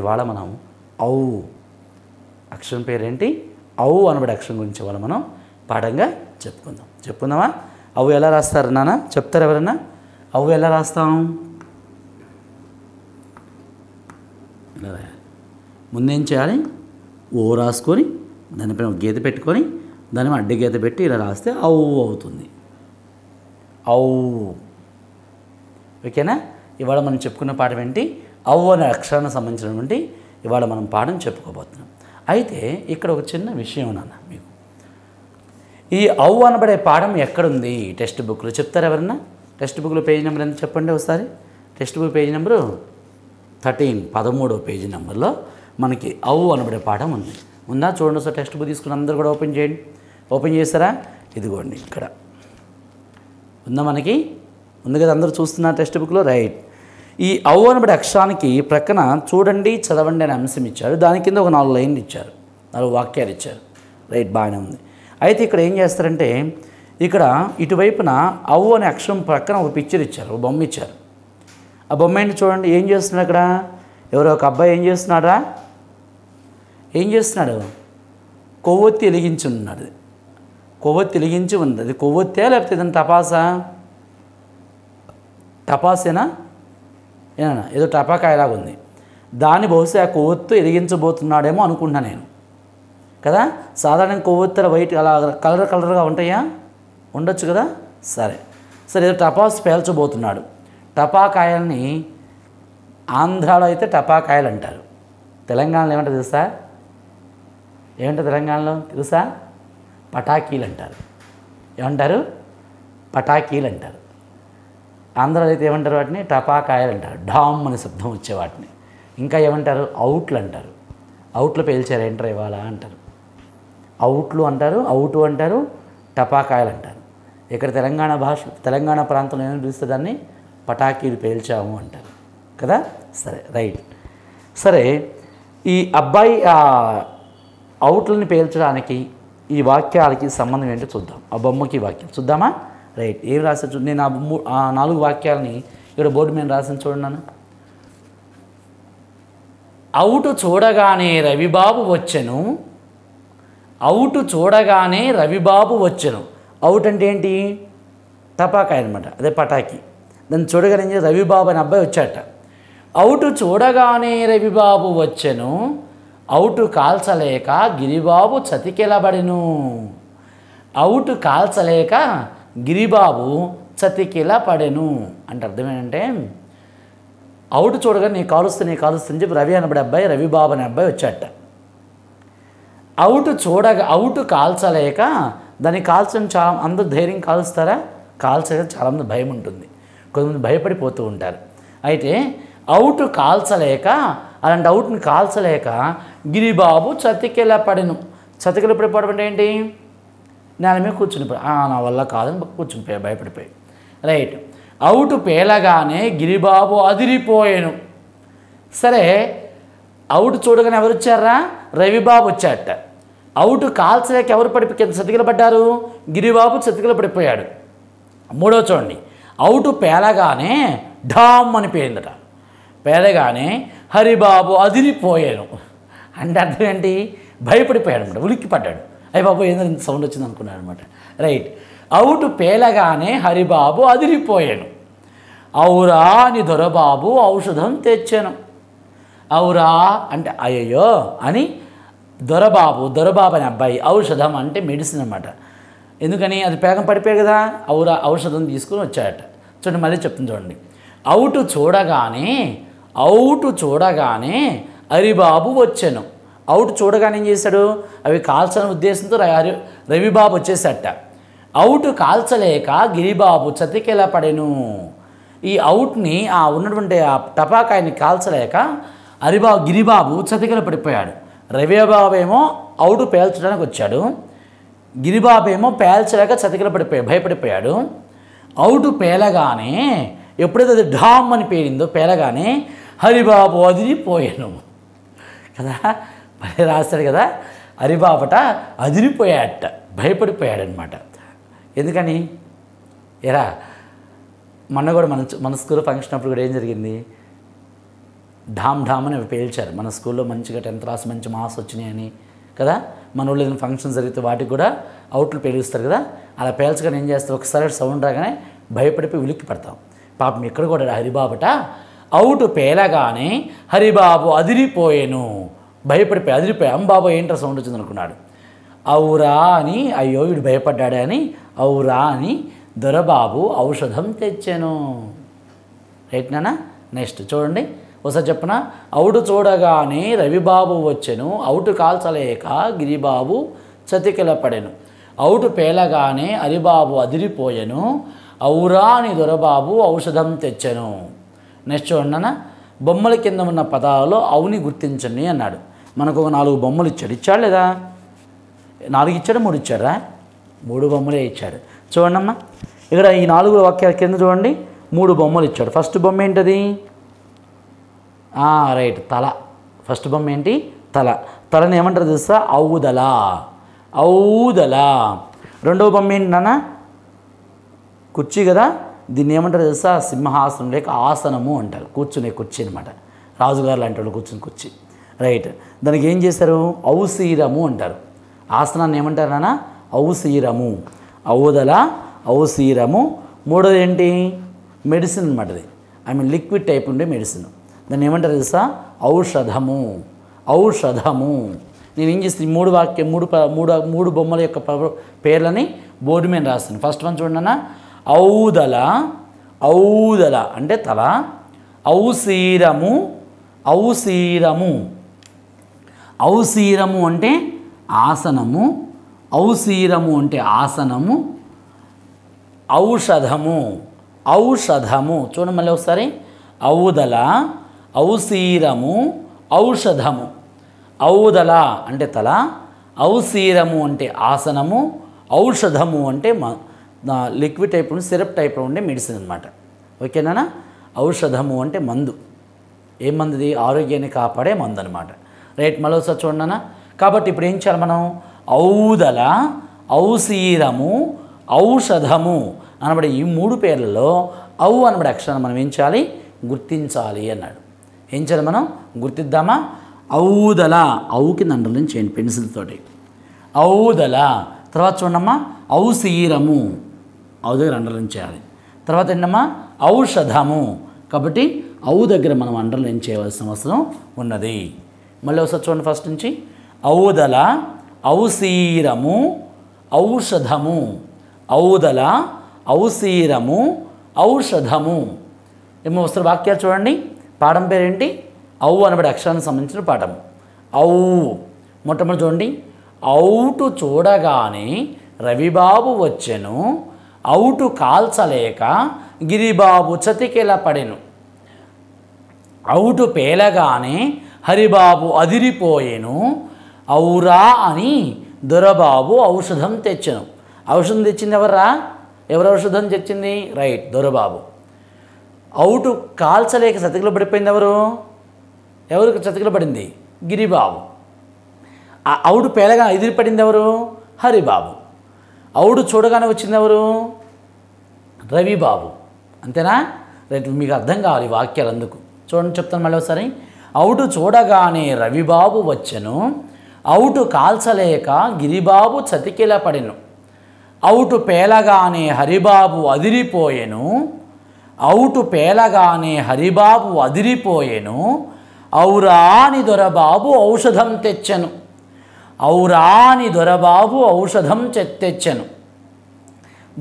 ఇవాళ మనం ఔ అక్షరం పేరేంటి ఔ అనబడి అక్షరం గురించి ఇవాళ మనం పాఠంగా చెప్పుకుందాం చెప్పుకుందామా అవు ఎలా రాస్తారు నాన్న చెప్తారు ఎవరన్నా అవు ఎలా రాస్తాం ముందేం చేయాలి ఓ రాసుకొని దానిపైన ఒక గీత పెట్టుకొని దాని అడ్డ గీత పెట్టి ఇలా రాస్తే అవు అవుతుంది అవు ఓకేనా ఇవాళ మనం చెప్పుకున్న పాఠం ఏంటి అవ్వ అనే అక్షరానికి సంబంధించినటువంటి ఇవాళ మనం పాఠం చెప్పుకోబోతున్నాం అయితే ఇక్కడ ఒక చిన్న విషయం నాన్న మీకు ఈ అవ్వ అనబడే పాఠం ఎక్కడుంది టెక్స్ట్ బుక్లో చెప్తారు ఎవరన్నా టెక్స్ట్ బుక్లో పేజీ నెంబర్ ఎంత చెప్పండి ఒకసారి text book page number thirteen పదమూడో పేజీ నెంబర్లో మనకి అవ్వు అనబడే పాఠం ఉంది ఉందా చూడండి సార్ టెక్స్ట్ బుక్ తీసుకుని అందరూ కూడా ఓపెన్ చేయండి ఓపెన్ చేస్తారా ఇదిగోండి ఇక్కడ ఉందా మనకి ఉంది కదా అందరూ చూస్తున్నారు టెక్స్ట్ బుక్లో రైట్ ఈ అవు అనబడే అక్షరానికి ప్రక్కన చూడండి చదవండి అనే అంశం ఇచ్చారు దాని కింద ఒక నాలుగు లైన్లు ఇచ్చారు నాలుగు వాక్యాలు ఇచ్చారు రైట్ బాగానే ఉంది అయితే ఇక్కడ ఏం చేస్తారంటే ఇక్కడ ఇటువైపున అవు అనే అక్షరం ప్రక్కన ఒక పిక్చర్ ఇచ్చారు ఒక బొమ్మ ఇచ్చారు ఆ బొమ్మ ఏంటి చూడండి ఏం చేస్తున్నాడు అక్కడ ఎవరో ఒక అబ్బాయి ఏం చేస్తున్నాడా ఏం చేస్తున్నాడు కొవ్వొత్తి వెలిగించి ఉన్నాడు కొవ్వొత్తి వెలిగించి ఉంది అది కొవ్వొత్తే లేకపోతే ఏదైనా తపాసా టపాసేనా ఏనా ఏదో టపాకాయలాగా ఉంది దాన్ని బహుశా కొవ్వొత్తు ఎరిగించబోతున్నాడేమో అనుకుంటా నేను కదా సాధారణ కొవ్వొత్తుల వైట్ అలా కలర్ కలర్గా ఉంటాయా ఉండొచ్చు కదా సరే సరే ఏదో టపాస్ పేల్చబోతున్నాడు టపాకాయల్ని ఆంధ్రాలో అయితే టపాకాయలు అంటారు తెలంగాణలో ఏమంటారు తెలుసా ఏమంటారు తెలంగాణలో తెలుసా పటాకీలు అంటారు ఏమంటారు పటాకీలు అంటారు ఆంధ్రాలో అయితే ఏమంటారు వాటిని టపాకాయలు అంటారు ఢామ్ అనే శబ్దం వచ్చే వాటిని ఇంకా ఏమంటారు అవుట్లు అంటారు అవుట్లు పేల్చారు ఎంటర్ ఇవాళ అంటారు అవుట్లు అంటారు అవుటు అంటారు టపాకాయలు అంటారు ఇక్కడ తెలంగాణ భాష తెలంగాణ ప్రాంతంలో ఏమైనా పిలిస్తే దాన్ని పటాకీలు పేల్చాము అంటారు కదా సరే రైట్ సరే ఈ అబ్బాయి అవుట్లని పేల్చడానికి ఈ వాక్యాలకి సంబంధం ఏంటో చూద్దాం ఆ బొమ్మకి వాక్యం చూద్దామా రైట్ ఏం రాసి చూడు నేను ఆ నాలుగు వాక్యాలని ఇక్కడ బోర్డు మీద రాసిన చూడన్నాను అవుటు చూడగానే రవిబాబు వచ్చెను అవుటు చూడగానే రవిబాబు వచ్చెను అవుట్ అంటే ఏంటి టపాకాయ అనమాట అదే పటాకి దాన్ని చూడగలిగింది రవిబాబు అనే అబ్బాయి వచ్చాట అవుటు చూడగానే రవిబాబు వచ్చెను అవుటు కాల్చలేక గిరిబాబు చతికిలబడిను అవుటు కాల్చలేక గిరిబాబు చతికిలా పడెను అంటే అర్థం ఏంటంటే అవుట్ చూడగా నీ కాలుస్తా నీ కాలుస్తా అని చెప్పి రవి అనబడి అబ్బాయి రవిబాబు అనే అబ్బాయి వచ్చాట అవుట్ చూడగా అవుట్ కాల్చలేక దాన్ని కాల్చడం చాలా అందరూ ధైర్యం కాలుస్తారా కాల్చగా చాలామంది భయం ఉంటుంది కొంతమంది భయపడిపోతూ ఉంటారు అయితే అవుట్ కాల్చలేక అలాంటి అవుట్ని కాల్చలేక గిరిబాబు చతికిలా పడెను చతికిల పడిపోవడం అంటే ఏంటి నేల మీద కూర్చునిపోయి నా వల్ల కాదని కూర్చునిపోయా భయపడిపోయి రైట్ అవుట్ పేలగానే గిరిబాబు అదిరిపోయాను సరే అవుట్ చూడగానే ఎవరు వచ్చారా రవిబాబు వచ్చాట అవుట్ కాల్చలేక ఎవరు పడి చతికిల పడ్డారు గిరిబాబు చతికిల పడిపోయాడు మూడో చూడండి అవుట్ పేలగానే ఢామ్ అని పేరిందట పేలగానే హరిబాబు అదిరిపోయాను అంటే అర్థం ఏంటి భయపడిపోయాడు అనమాట ఉలిక్కి పడ్డాడు అయ్యి బాబు ఏందో ఇంత సౌండ్ వచ్చింది అనుకున్నాడు అనమాట రైట్ అవుట్ పేలగానే హరిబాబు అదిరిపోయాను ఔరా అని దొరబాబు ఔషధం తెచ్చాను ఔరా అంటే అయ్యయ్యో అని దొరబాబు దొరబాబు అనే అబ్బాయి ఔషధం అంటే మెడిసిన్ అనమాట ఎందుకని అది పేగం పడిపోయాయి కదా ఔరా ఔషధం తీసుకుని వచ్చాడట చూడండి మళ్ళీ చెప్తుంది చూడండి అవుటు చూడగానే అవుటు చూడగానే హరిబాబు వచ్చాను అవుట్ చూడగానే ఏం చేశాడు అవి కాల్చని ఉద్దేశంతో రవిబాబు వచ్చేసట అవుట్ కాల్చలేక గిరిబాబు చతికేలా పడెను ఈ అవుట్ని ఆ ఉన్నటువంటి ఆ టపాకాయని కాల్చలేక హరిబాబు గిరిబాబు చతికెల పడిపోయాడు రవిబాబు ఏమో అవుట్ పేల్చడానికి వచ్చాడు గిరిబాబు ఏమో పేల్చలేక చతికిల పడిపోయాడు భయపడిపోయాడు అవుట్ పేలగానే ఎప్పుడైతే అది ఢామ్ అని పేరిందో పేలగానే హరిబాబు అదిరిపోయాను కదా అని రాస్తాడు కదా హరిబాపట అదిరిపోయాడట భయపడిపోయాడనమాట ఎందుకని ఎరా మొన్న కూడా మన మన స్కూల్లో ఫంక్షన్ అప్పుడు కూడా ఏం జరిగింది ఢామ్ ఢామ్ అని పేల్చారు మన స్కూల్లో మంచిగా టెన్త్ క్లాస్ మంచి మార్క్స్ వచ్చినాయని కదా మన ఊళ్ళో ఏదైనా ఫంక్షన్ జరిగితే వాటికి కూడా అవుట్లు పేలుస్తారు కదా అలా పేల్చగానే ఏం చేస్తారు ఒకసారి సౌండ్ రాగానే భయపడిపోయి ఉలిక్కి పడతాం పాపం ఇక్కడ కూడా హరిబాబట అవుట్ పేలగానే హరిబాబు అదిరిపోయేను భయపడిపోయి అదిరిపోయి అంబాబా ఏంట్రా సౌండ్ వచ్చింది అనుకున్నాడు అవురా అని అయ్యో వీడు భయపడ్డాడే అని అవురా అని దొరబాబు ఔషధం తెచ్చాను రైట్ నెక్స్ట్ చూడండి ఒకసారి చెప్పిన అవుడు చూడగానే రవిబాబు వచ్చెను అవుటు కాల్చలేక గిరిబాబు చతికిల పడెను అవుటు పేలగానే అరిబాబు అదిరిపోయెను ఔరా అని దొరబాబు ఔషధం తెచ్చెను నెక్స్ట్ చూడండి బొమ్మల కింద ఉన్న పదాలలో అవుని గుర్తించండి అన్నాడు మనకు ఒక నాలుగు బొమ్మలు ఇచ్చాడు ఇచ్చాడు లేదా నాలుగు ఇచ్చాడు మూడు ఇచ్చారా మూడు బొమ్మలే ఇచ్చాడు అమ్మా ఇక్కడ ఈ నాలుగు వాక్యాల కింద చూడండి మూడు బొమ్మలు ఇచ్చాడు ఫస్ట్ బొమ్మ ఏంటది రైట్ తల ఫస్ట్ బొమ్మ ఏంటి తల తలని ఏమంటారు తెలుసా ఔదల ఔదల రెండవ బొమ్మ ఏంటి నాన్న కుర్చీ కదా దీన్ని ఏమంటారు తెలుసా సింహాసనం లేక ఆసనము అంటారు కూర్చునే కుర్చీ అనమాట రాజుగారు లాంటి వాళ్ళు కూర్చుని కుర్చీ రైట్ దానికి ఏం చేస్తారు ఔసీరము అంటారు ఆసనాన్ని ఏమంటారు నాన్న ఔసీరము ఔదల ఔసీరము మూడోది ఏంటి మెడిసిన్ అనమాటది ఐ మీన్ లిక్విడ్ టైప్ ఉండే మెడిసిన్ దాన్ని ఏమంటారు తెలుసా ఔషధము ఔషధము నేను ఏం చేస్తాను మూడు వాక్యం మూడు మూడు మూడు బొమ్మల యొక్క పేర్లని బోర్డు మీద రాస్తాను ఫస్ట్ వన్ చూడండి ఔదల ఔదల అంటే తల ఔసీరము ఔసీరము ఔసీరము అంటే ఆసనము ఔశీరము అంటే ఆసనము ఔషధము ఔషధము చూడండి మళ్ళీ ఒకసారి ఔదల ఔశీరము ఔషధము ఔదల అంటే తల ఔశీరము అంటే ఆసనము ఔషధము అంటే లిక్విడ్ టైప్ సిరప్ టైప్లో ఉండే మెడిసిన్ అనమాట ఓకేనా ఔషధము అంటే మందు ఏ మందుది ఆరోగ్యాన్ని కాపాడే మందు అనమాట రైట్ మరోసారి చూడనా కాబట్టి ఇప్పుడు ఏం చేయాలి మనం ఔదల ఔసీరము ఔషధము అనబడే ఈ మూడు పేర్లలో ఔ అనబడే అక్షరాన్ని మనం ఏం చేయాలి గుర్తించాలి అన్నాడు ఏం చేయాలి మనం గుర్తిద్దామా ఔదల ఔకి నుంచి చేయండి పెన్సిల్ తోటి ఔదల తర్వాత చూడమ్మా ఔసీరము ఔ దగ్గర అండర్లైన్ చేయాలి తర్వాత ఏంటమ్మా ఔషధము కాబట్టి ఔ దగ్గర మనం అండర్లైన్ చేయవలసిన అవసరం ఉన్నది మళ్ళీ ఒకసారి చూడండి ఫస్ట్ నుంచి ఔదల ఔసీరము ఔషధము ఔదల ఔసీరము ఔషధము ఏమో వస్తున్న వాక్యాలు చూడండి పాఠం పేరేంటి ఔ అనబడి అక్షరానికి సంబంధించిన పాఠం ఔ మొట్టమొదటి చూడండి ఔటు చూడగానే రవిబాబు వచ్చెను ఔటు కాల్చలేక గిరిబాబు చతికిల పడెను ఔటు పేలగానే హరిబాబు అదిరిపోయేను ఔరా అని దొరబాబు ఔషధం తెచ్చను ఔషధం తెచ్చింది ఎవర్రా ఎవరు ఔషధం తెచ్చింది రైట్ దొరబాబు అవుటు కాల్చలేక చతికిలో పడిపోయింది ఎవరు ఎవరికి చతికిలో పడింది గిరిబాబు అవుడు పేలగా ఎదిరి పడింది ఎవరు హరిబాబు అవుడు చూడగానే వచ్చింది ఎవరు రవిబాబు అంతేనా రైట్ మీకు అర్థం కావాలి వాక్యాలు అందుకు చూడండి చెప్తాను మళ్ళీ ఒకసారి అవుటు చూడగానే రవిబాబు వచ్చెను అవుటు కాల్చలేక గిరిబాబు పడెను అవుటు పేలగానే హరిబాబు అదిరిపోయెను అవుటు పేలగానే హరిబాబు అదిరిపోయెను ఔరాని దొరబాబు ఔషధం తెచ్చెను ఔరాని దొరబాబు ఔషధం తెచ్చెను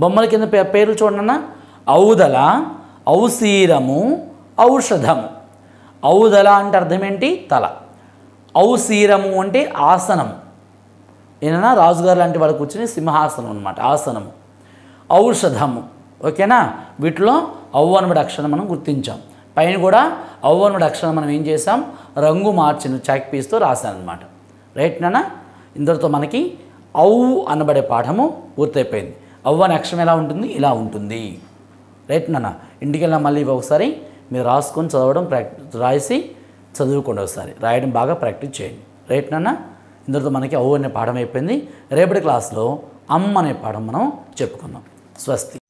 బొమ్మల కింద పేర్లు చూడన్నా ఔదల ఔసీరము ఔషధము ఔదల అంటే అర్థం ఏంటి తల ఔసీరము అంటే ఆసనము ఏదైనా రాజుగారు లాంటి వాళ్ళు కూర్చుని సింహాసనం అనమాట ఆసనము ఔషధము ఓకేనా వీటిలో అవ్వనుడి అక్షరం మనం గుర్తించాం పైన కూడా అవ్వనుడి అక్షరం మనం ఏం చేసాం రంగు మార్చిన చాక్ పీస్తో రాశాను అనమాట రైట్ నాన్న ఇందరితో మనకి అవు అనబడే పాఠము పూర్తయిపోయింది అవ్వని అక్షరం ఎలా ఉంటుంది ఇలా ఉంటుంది రైట్ నాన్న ఇంటికి మళ్ళీ ఒకసారి మీరు రాసుకొని చదవడం ప్రాక్టీస్ రాసి చదువుకోండి ఒకసారి రాయడం బాగా ప్రాక్టీస్ చేయండి రైట్ నాన్న ఇందులో మనకి ఓ అనే పాఠం అయిపోయింది రేపటి క్లాస్లో అమ్మ అనే పాఠం మనం చెప్పుకుందాం స్వస్తి